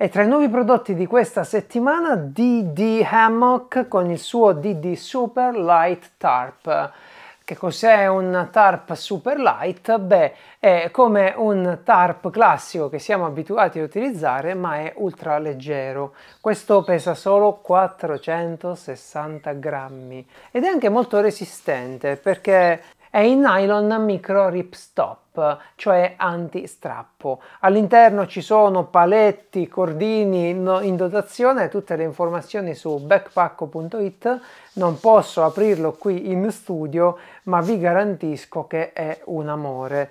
E tra i nuovi prodotti di questa settimana DD Hammock con il suo DD Super Light Tarp. Che cos'è un tarp super light? Beh, è come un tarp classico che siamo abituati a utilizzare, ma è ultra leggero. Questo pesa solo 460 grammi ed è anche molto resistente perché è in nylon micro ripstop cioè anti-strappo. All'interno ci sono paletti, cordini in dotazione, tutte le informazioni su backpacko.it. Non posso aprirlo qui in studio, ma vi garantisco che è un amore.